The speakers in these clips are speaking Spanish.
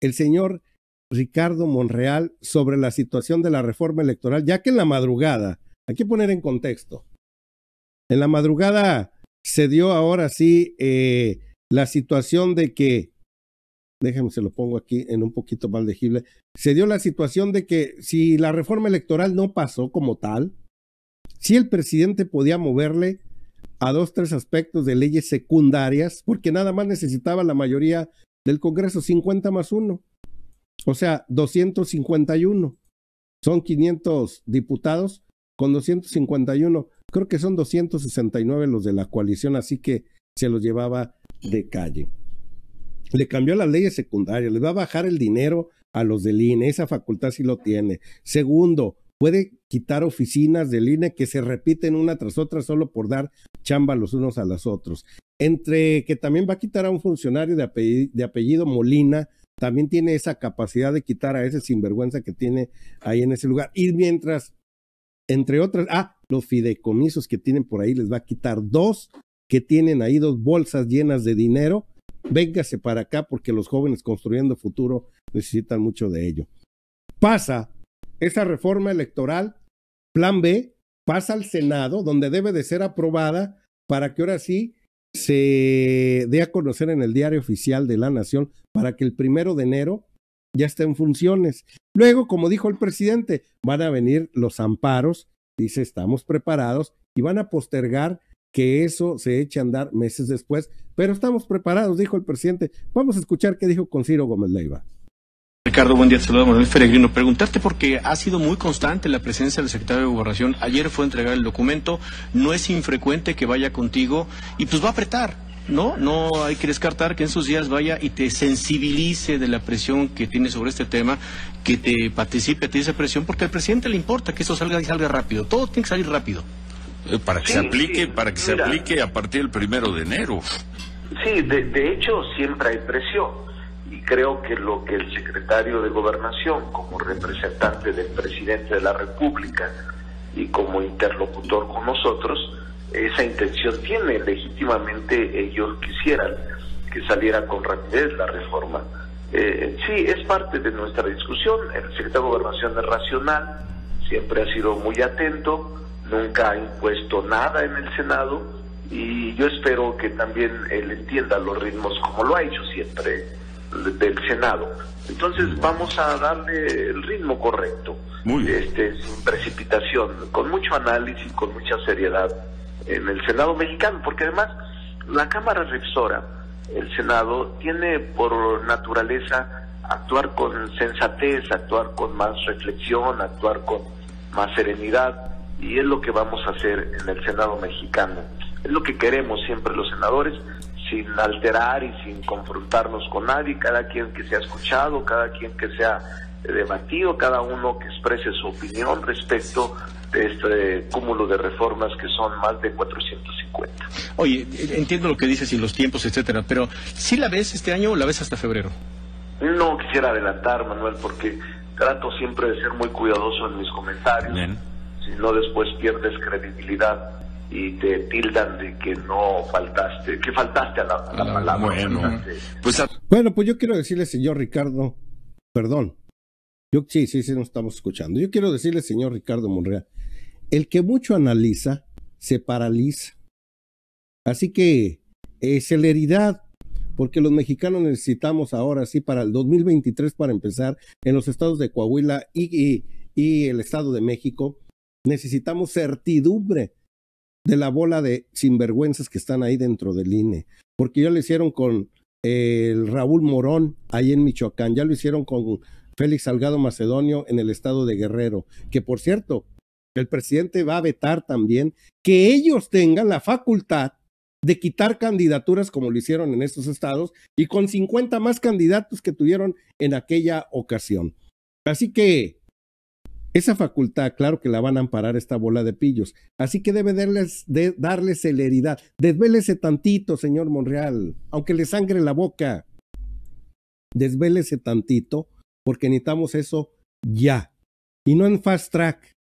el señor Ricardo Monreal sobre la situación de la reforma electoral, ya que en la madrugada, hay que poner en contexto, en la madrugada se dio ahora sí eh, la situación de que, déjame se lo pongo aquí en un poquito más legible, se dio la situación de que si la reforma electoral no pasó como tal, si el presidente podía moverle a dos, tres aspectos de leyes secundarias, porque nada más necesitaba la mayoría del Congreso, 50 más 1, o sea, 251. Son 500 diputados con 251. Creo que son 269 los de la coalición, así que se los llevaba de calle. Le cambió la leyes secundaria, le va a bajar el dinero a los del INE, esa facultad sí lo tiene. Segundo, puede quitar oficinas del INE que se repiten una tras otra solo por dar chamba los unos a los otros. Entre que también va a quitar a un funcionario de apellido, Molina, también tiene esa capacidad de quitar a ese sinvergüenza que tiene ahí en ese lugar. Y mientras, entre otras, ah, los fideicomisos que tienen por ahí les va a quitar dos, que tienen ahí dos bolsas llenas de dinero. Véngase para acá porque los jóvenes construyendo futuro necesitan mucho de ello. Pasa esa reforma electoral, plan B, pasa al Senado, donde debe de ser aprobada para que ahora sí se dé a conocer en el diario oficial de la Nación, para que el primero de enero ya esté en funciones. Luego, como dijo el presidente, van a venir los amparos, dice, estamos preparados y van a postergar que eso se eche a andar meses después, pero estamos preparados, dijo el presidente. Vamos a escuchar qué dijo Conciro Gómez Leiva. Ricardo, buen día. saludos Manuel Peregrino. Preguntarte porque ha sido muy constante la presencia del secretario de Gobernación. Ayer fue a entregar el documento. No es infrecuente que vaya contigo y pues va a apretar. No, no hay que descartar que en sus días vaya y te sensibilice de la presión que tiene sobre este tema, que te participe te ti esa presión, porque al presidente le importa que eso salga y salga rápido. Todo tiene que salir rápido. Eh, para que se aplique, para que se aplique a partir del primero de enero. Sí, de hecho siempre hay presión creo que lo que el secretario de Gobernación, como representante del presidente de la República y como interlocutor con nosotros, esa intención tiene. Legítimamente ellos quisieran que saliera con rapidez la reforma. Eh, sí, es parte de nuestra discusión. El secretario de Gobernación es racional, siempre ha sido muy atento, nunca ha impuesto nada en el Senado y yo espero que también él entienda los ritmos como lo ha hecho siempre del Senado. Entonces vamos a darle el ritmo correcto, este sin precipitación, con mucho análisis, con mucha seriedad en el Senado mexicano, porque además la Cámara Revisora, el Senado, tiene por naturaleza actuar con sensatez, actuar con más reflexión, actuar con más serenidad, y es lo que vamos a hacer en el Senado mexicano. Es lo que queremos siempre los senadores, sin alterar y sin confrontarnos con nadie, cada quien que se ha escuchado, cada quien que se ha eh, debatido, cada uno que exprese su opinión respecto de este cúmulo de reformas que son más de 450. Oye, entiendo lo que dices y los tiempos, etcétera, pero ¿sí la ves este año o la ves hasta febrero? No quisiera adelantar, Manuel, porque trato siempre de ser muy cuidadoso en mis comentarios, si no después pierdes credibilidad y te tildan de que no faltaste, que faltaste a la, palabra. Bueno pues, bueno, pues yo quiero decirle, señor Ricardo, perdón, yo sí, sí, sí, nos estamos escuchando. Yo quiero decirle, señor Ricardo Monreal, el que mucho analiza, se paraliza. Así que, eh, celeridad, porque los mexicanos necesitamos ahora sí para el 2023, para empezar, en los estados de Coahuila y, y el estado de México, necesitamos certidumbre de la bola de sinvergüenzas que están ahí dentro del INE. Porque ya lo hicieron con eh, el Raúl Morón ahí en Michoacán, ya lo hicieron con Félix Salgado Macedonio en el estado de Guerrero, que por cierto, el presidente va a vetar también que ellos tengan la facultad de quitar candidaturas como lo hicieron en estos estados y con 50 más candidatos que tuvieron en aquella ocasión. Así que esa facultad, claro que la van a amparar esta bola de pillos. Así que debe darles, de, darle celeridad. Desvélese tantito, señor Monreal, aunque le sangre la boca. Desvélese tantito, porque necesitamos eso ya. Y no en fast track.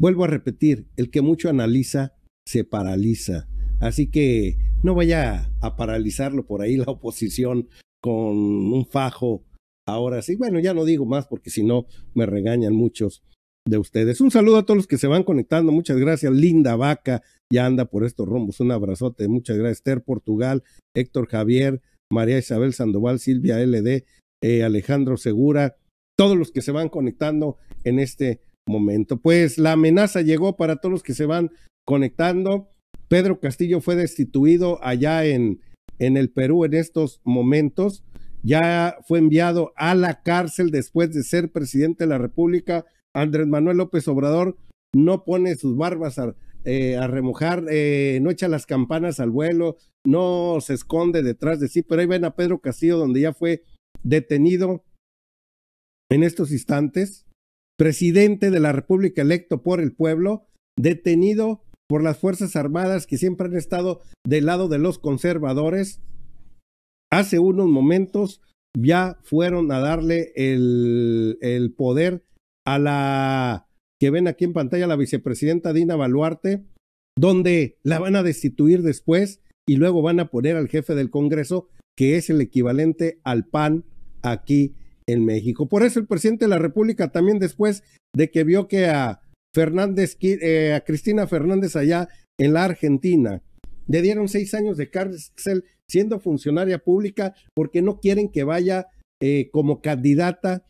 Vuelvo a repetir, el que mucho analiza, se paraliza. Así que no vaya a paralizarlo por ahí la oposición con un fajo Ahora sí, bueno, ya no digo más porque si no me regañan muchos de ustedes. Un saludo a todos los que se van conectando. Muchas gracias, Linda Vaca. Ya anda por estos rumbos. Un abrazote. Muchas gracias, Ter Portugal, Héctor Javier, María Isabel Sandoval, Silvia LD, eh, Alejandro Segura. Todos los que se van conectando en este momento. Pues la amenaza llegó para todos los que se van conectando. Pedro Castillo fue destituido allá en, en el Perú en estos momentos ya fue enviado a la cárcel después de ser presidente de la República. Andrés Manuel López Obrador no pone sus barbas a, eh, remojar, eh, no echa las campanas al vuelo, no se esconde detrás de sí, pero ahí ven a Pedro Castillo donde ya fue detenido en estos instantes, presidente de la República electo por el pueblo, detenido por las Fuerzas Armadas que siempre han estado del lado de los conservadores, hace unos momentos ya fueron a darle el, poder a la que ven aquí en pantalla, la vicepresidenta Dina Baluarte, donde la van a destituir después y luego van a poner al jefe del Congreso, que es el equivalente al PAN aquí en México. Por eso el presidente de la República también después de que vio que a Fernández, eh, a Cristina Fernández allá en la Argentina, le dieron seis años de cárcel siendo funcionaria pública porque no quieren que vaya eh, como candidata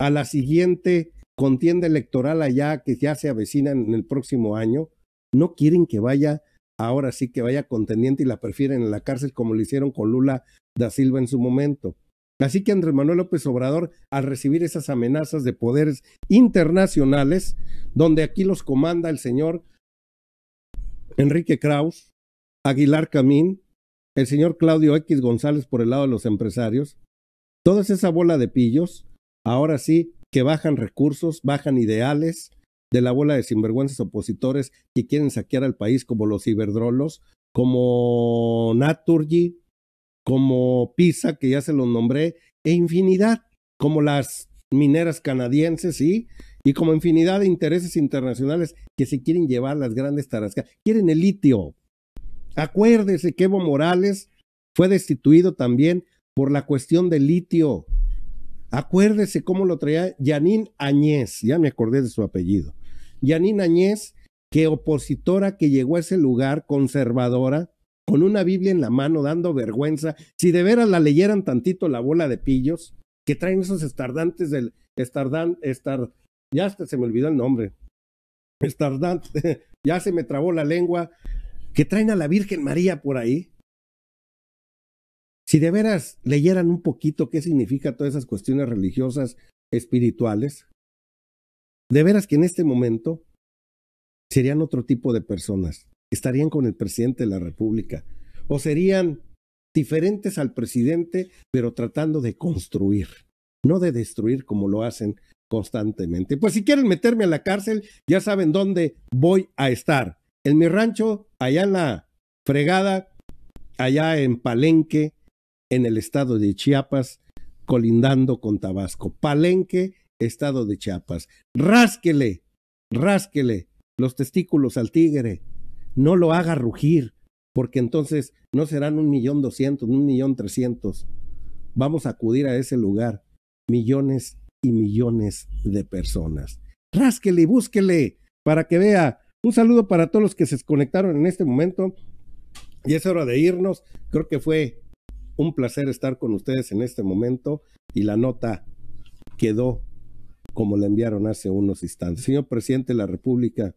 a la siguiente contienda electoral allá que ya se avecina en el próximo año. No quieren que vaya, ahora sí que vaya contendiente y la prefieren en la cárcel como lo hicieron con Lula da Silva en su momento. Así que Andrés Manuel López Obrador, al recibir esas amenazas de poderes internacionales, donde aquí los comanda el señor Enrique Kraus, Aguilar Camín, el señor Claudio X González por el lado de los empresarios, toda esa bola de pillos, ahora sí que bajan recursos, bajan ideales de la bola de sinvergüenzas opositores que quieren saquear al país como los ciberdrolos, como Naturgy, como Pisa, que ya se los nombré, e infinidad, como las mineras canadienses, ¿sí? Y como infinidad de intereses internacionales que se quieren llevar las grandes tarascas. Quieren el litio, Acuérdese que Evo Morales fue destituido también por la cuestión del litio. Acuérdese cómo lo traía Yanín Añez, ya me acordé de su apellido. Yanín Añez, que opositora que llegó a ese lugar, conservadora, con una Biblia en la mano, dando vergüenza. Si de veras la leyeran tantito la bola de pillos, que traen esos estardantes del estardan, ya hasta se me olvidó el nombre. Estardante, ya se me trabó la lengua, que traen a la Virgen María por ahí. Si de veras leyeran un poquito qué significa todas esas cuestiones religiosas, espirituales, de veras que en este momento serían otro tipo de personas, estarían con el presidente de la República, o serían diferentes al presidente, pero tratando de construir, no de destruir como lo hacen constantemente. Pues si quieren meterme a la cárcel, ya saben dónde voy a estar. En mi rancho allá en la fregada, allá en Palenque, en el estado de Chiapas, colindando con Tabasco. Palenque, estado de Chiapas. Rásquele, rásquele los testículos al tigre. No lo haga rugir, porque entonces no serán un millón doscientos, un millón trescientos. Vamos a acudir a ese lugar. Millones y millones de personas. Rásquele búsquele para que vea un saludo para todos los que se desconectaron en este momento. Y es hora de irnos. Creo que fue un placer estar con ustedes en este momento. Y la nota quedó como la enviaron hace unos instantes. Señor presidente de la República,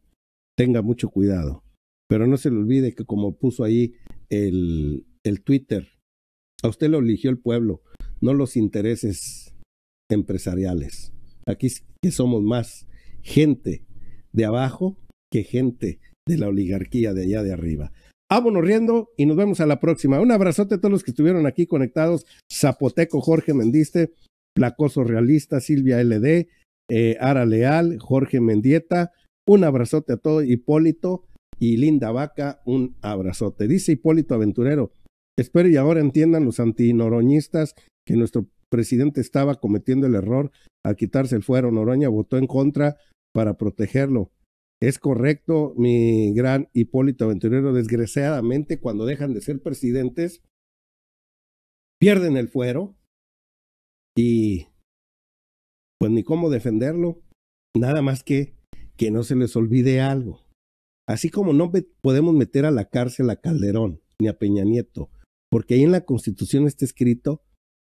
tenga mucho cuidado. Pero no se le olvide que como puso ahí el, el Twitter, a usted lo eligió el pueblo, no los intereses empresariales. Aquí que somos más gente de abajo que gente de la oligarquía de allá de arriba. Vámonos riendo y nos vemos a la próxima. Un abrazote a todos los que estuvieron aquí conectados. Zapoteco Jorge Mendiste, Placoso Realista, Silvia LD, eh, Ara Leal, Jorge Mendieta. Un abrazote a todo Hipólito y Linda Vaca. Un abrazote. Dice Hipólito Aventurero. Espero y ahora entiendan los antinoroñistas que nuestro presidente estaba cometiendo el error al quitarse el fuero. Noroña votó en contra para protegerlo es correcto, mi gran Hipólito Aventurero. Desgraciadamente, cuando dejan de ser presidentes, pierden el fuero y pues ni cómo defenderlo. Nada más que que no se les olvide algo. Así como no podemos meter a la cárcel a Calderón ni a Peña Nieto, porque ahí en la Constitución está escrito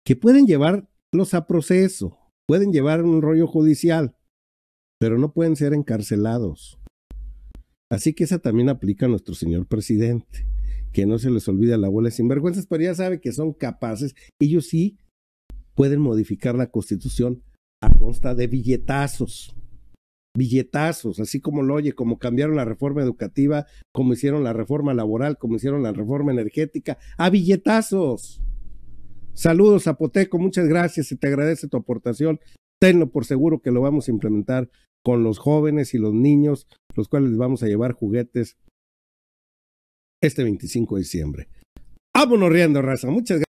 que pueden llevarlos a proceso, pueden llevar un rollo judicial, pero no pueden ser encarcelados. Así que esa también aplica a nuestro señor presidente, que no se les olvida la bola de sinvergüenzas, pero ya sabe que son capaces, ellos sí pueden modificar la constitución a consta de billetazos, billetazos, así como lo oye, como cambiaron la reforma educativa, como hicieron la reforma laboral, como hicieron la reforma energética, a billetazos. Saludos, Zapoteco, muchas gracias y te agradece tu aportación tenlo por seguro que lo vamos a implementar con los jóvenes y los niños, los cuales les vamos a llevar juguetes este 25 de diciembre. Vámonos riendo, raza. Muchas gracias.